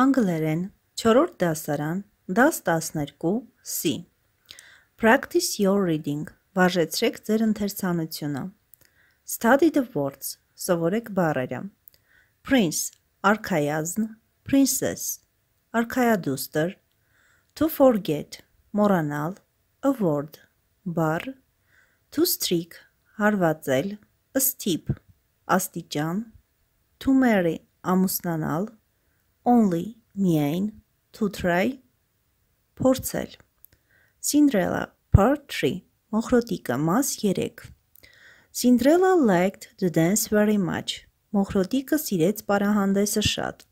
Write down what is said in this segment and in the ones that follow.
անգլերեն 4-րդ դասարան, դաս 12, C։ Practice your reading. Վարժեցրեք ձեր ընթերցանությունը։ Study the words. Սովորեք բառերը։ Prince, արքայազն, princess, արքայադուստր, to forget, մոռանալ, a word, բառ, to streak, հարվածել, a steep, աստիճան, to marry, ամուսնանալ, only միայն to try փորձել Cinderella part 3 մոխրոտիկը մաս 3 Cinderella liked the dance very much մոխրոտիկը սիրեց պարահանդեսը շատ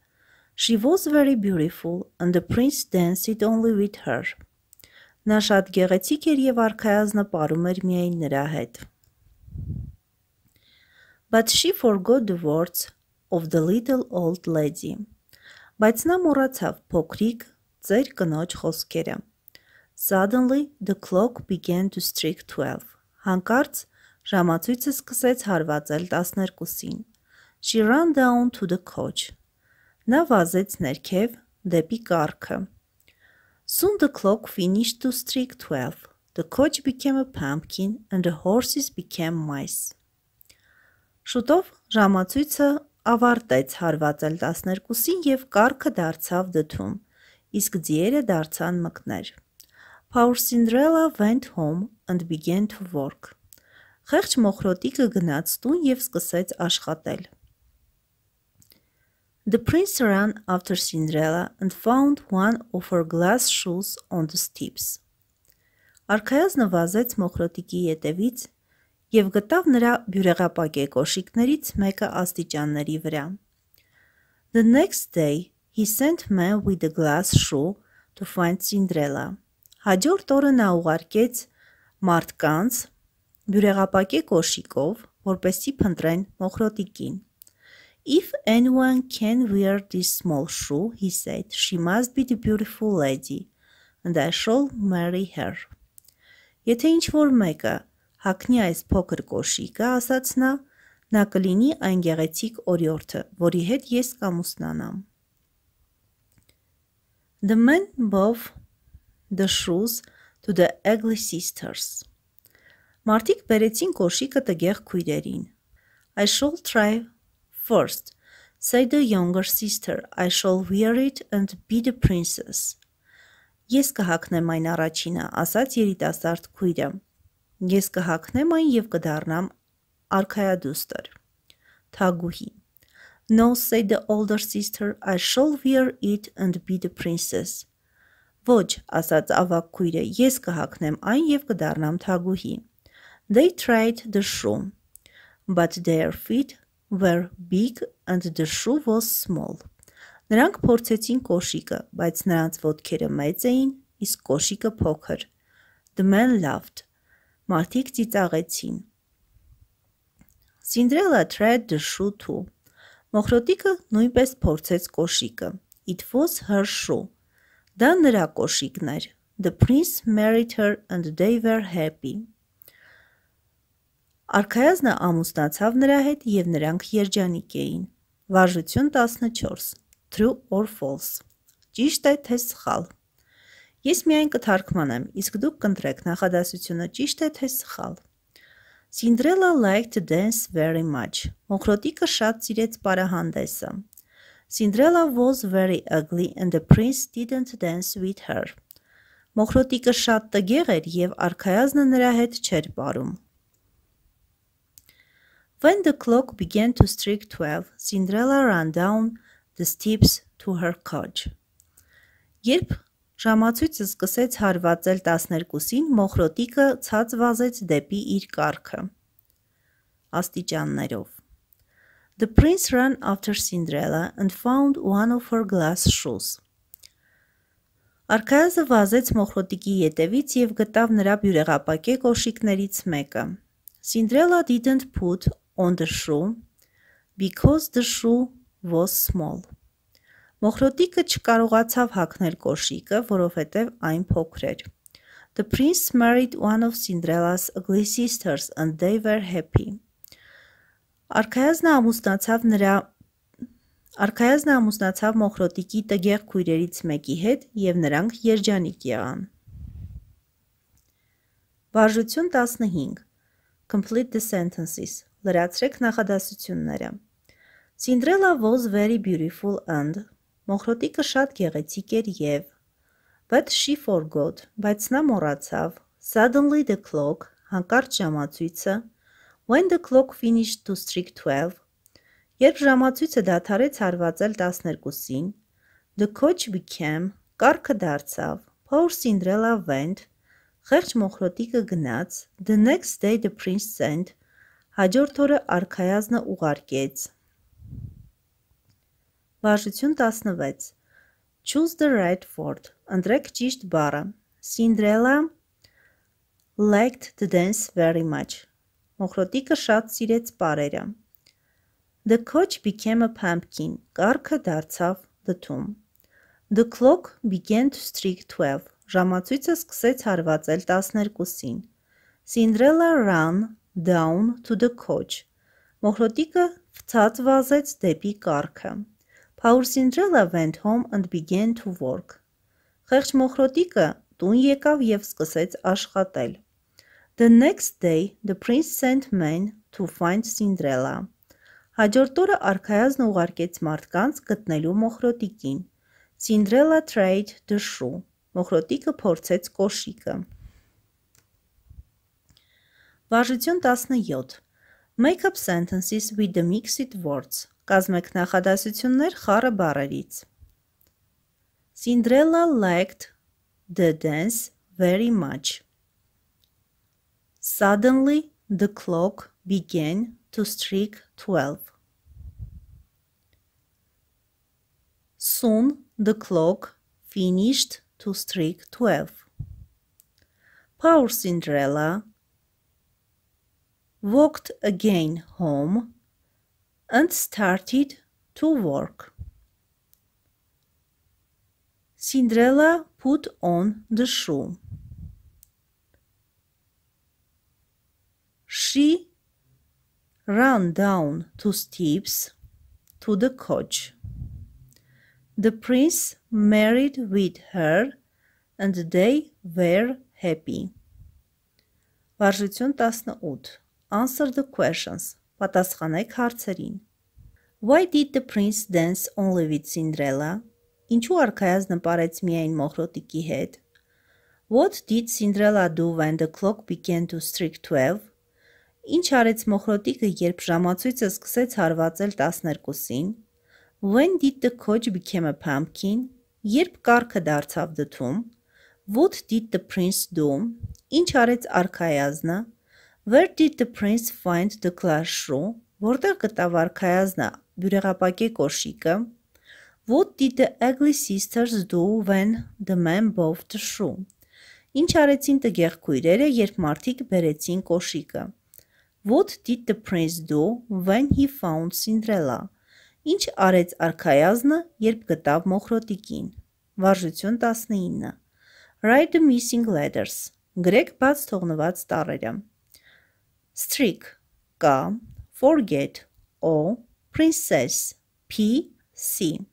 She was very beautiful and the prince danced only with her Նա շատ գեղեցիկ էր եւ արքայազնը ապարում էր միայն նրա հետ But she forgot the words of the little old lady բայց նա մոռացավ փոքրիկ ծեր կնոջ խոսքերը։ Suddenly the clock began to strike 12. Հանկարծ ժամացույցը սկսեց հարվածել 12-ին։ She ran down to the coach. Նա վազեց ներքև դեպի կառքը։ Soon the clock finished to strike 12. The coach became a pumpkin and the horses became mice. Շուտով ժամացույցը ավարտեց հարվածել 12-ին եւ կարկը դարձավ դդում, իսկ ձիերը դարձան մկներ։ Power Cinderella went home and began to work։ Խեղճ մոխրոտիկը գնաց տուն եւ սկսեց աշխատել։ The prince ran after Cinderella and found one of her glass shoes on the steps։ Արքայազնը վազեց մոխրոտիկի ետևից եւ գտավ նրա բյուրեղապակե կոշիկներից մեկը աստիճանների վրա։ The next day he sent men with a glass shoe to find Cinderella. Հաջորդ օրը նա ուղարկեց մարդկանց բյուրեղապակե կոշիկով, որպեսի փնտրեն մոխրոտիկին։ If anyone can wear this small shoe, he said, she must be the beautiful lady, and I shall marry her. Եթե ինչ որ մեկը հակնի այս փոքր կոշիկը, ասաց նա, նա կլինի այն գեղեցիկ օրիորդը, որի հետ ես կամուսնանամ։ The man above the shoes to the ugly sisters։ Մարդիկ բերեցին կոշիկը տգեղ քույրերին։ I shall try first, said the younger sister. I shall wear it and be the princess։ Ես կհակնեմ այն առաջինը, ասաց երիտասարդ քույրը։ Ես կհակնեմ այն եւ կդառնամ արքայադուստր։ Թագուհի No, said the older sister, I shall wear it and be the princess. Ոչ, ասաց ավակ քույրը, ես կհակնեմ այն եւ կդառնամ թագուհի։ They tried the shoe, but their feet were big and the shoe was small. Նրանք փորձեցին կոշիկը, բայց նրանց ոտքերը մեծ էին, իսկ կոշիկը փոքր։ The man laughed. Մարդիկ ծիծաղեցին։ Սինդրելա tried the shoe too։ Մոխրոտիկը նույնպես փորձեց կոշիկը։ It was her shoe։ Դա նրա կոշիկն էր։ The prince married her and they were happy։ Արքայազնը ամուսնացավ նրա հետ եւ նրանք երջանիկ էին։ Վարժություն 14 True or false։ Ճիշտ է թե սխալ։ Ես միայն կթարգմանեմ, իսկ դուք կընտրեք նախադասությունը ճիշտ է թե սխալ։ Cinderella liked to dance very much. Մոխրոտիկը շատ սիրեց պարահանդեսը։ Cinderella was very ugly and the prince didn't dance with her. Մոխրոտիկը շատ տգեղ էր եւ արքայազնը նրա հետ չէր պարում։ When the clock began to strike 12, Cinderella ran down the steps to her coach. Երբ Ժամացույցը սկսեց հարվածել 12-ին, մոխրոտիկը ցած վազեց դեպի իր կառքը։ Աստիճաններով The prince ran after Cinderella and found one of her glass shoes. Արքայազը վազեց մոխրոտիկի ետևից եւ գտավ նրա բյուրեղապակե կոշիկներից մեկը։ Cinderella didn't put on the shoe because the shoe was small. Մոխրոտիկը չկարողացավ հագնել կոշիկը, որովհետև այն փոքր էր։ The prince married one of Cinderella's ugly sisters and they were happy։ Արքայազնը ամուսնացավ նրա Արքայազնը ամուսնացավ Մոխրոտիկի տգեղ քույրերից մեկի հետ եւ նրանք երջանիկ եղան։ Վարժություն 15 Complete the sentences։ Լրացրեք նախադասությունները։ Cinderella was very beautiful and Մոխրոտիկը շատ գեղեցիկ էր եւ But she forgot, բայց նա մոռացավ. Suddenly the clock, հանկարծ ժամացույցը, when the clock finished to strike 12, երբ ժամացույցը դադարեց հարվածել 12-ին, the coach became, կառքը դարձավ, poor Cinderella went, խեղճ մոխրոտիկը գնաց, the next day the prince sent, հաջորդ օրը արքայազնը ուղարկեց, Վարժություն 16. Choose the right word. Ընտրեք ճիշտ բառը։ Cinderella liked the dance very much. Մոխրոտիկը շատ սիրեց պարերը։ The coach became a pumpkin. Կառքը դարձավ դդում։ The clock began to strike 12. Ժամացույցը սկսեց հարվածել 12-ին։ Cinderella ran down to the coach. Մոխրոտիկը ֆցած վազեց դեպի կառքը։ Our Cinderella went home and began to work. Խեղճ մոխրոտիկը տուն եկավ եւ սկսեց աշխատել։ The next day the prince sent men to find Cinderella. Հաջորդ օրը արքայազն ուղարկեց մարդկանց գտնելու մոխրոտիկին։ Cinderella tried the shoe. Մոխրոտիկը փորձեց կոշիկը։ Վարժություն 17. Make up sentences with the mixed words. Կազմեք նախադասություններ խառը բառերից։ Cinderella liked the dance very much. Suddenly the clock began to strike 12. Soon the clock finished to strike 12. Poor Cinderella walked again home and started to work. Cinderella put on the shoe. She ran down two steps to the coach. The prince married with her and they were happy. Վարժություն 18 Answer the questions պատասխանեք հարցերին. Why did the prince dance only with Cinderella? Ինչու արքայազն նպարեց միայն մոխրոտիկի հետ? What did Cinderella do when the clock began to strike 12? Ինչ արեց մոխրոտիկը, երբ ժամացույցը սկսեց հարվածել 12-ին? When did the coach become a pumpkin? Երբ կառքը դարձավ դդում? What did the prince do? Ինչ արեց արքայազնը? Where did the prince find the classroom? Որտեղ գտա վարքայազնա բյուրեղապակե կոշիկը? What did the ugly sisters do when the man bought the shoe? Ինչ արեցին տգեղ քույրերը, երբ մարդիկ բերեցին կոշիկը։ What did the prince do when he found Cinderella? Ինչ արեց արքայազնը, երբ գտավ մոխրոտիկին։ Վարժություն 19։ Write the missing letters։ Գրեք բաց թողնված տառերը։ streak, gum, forget, or princess, PC.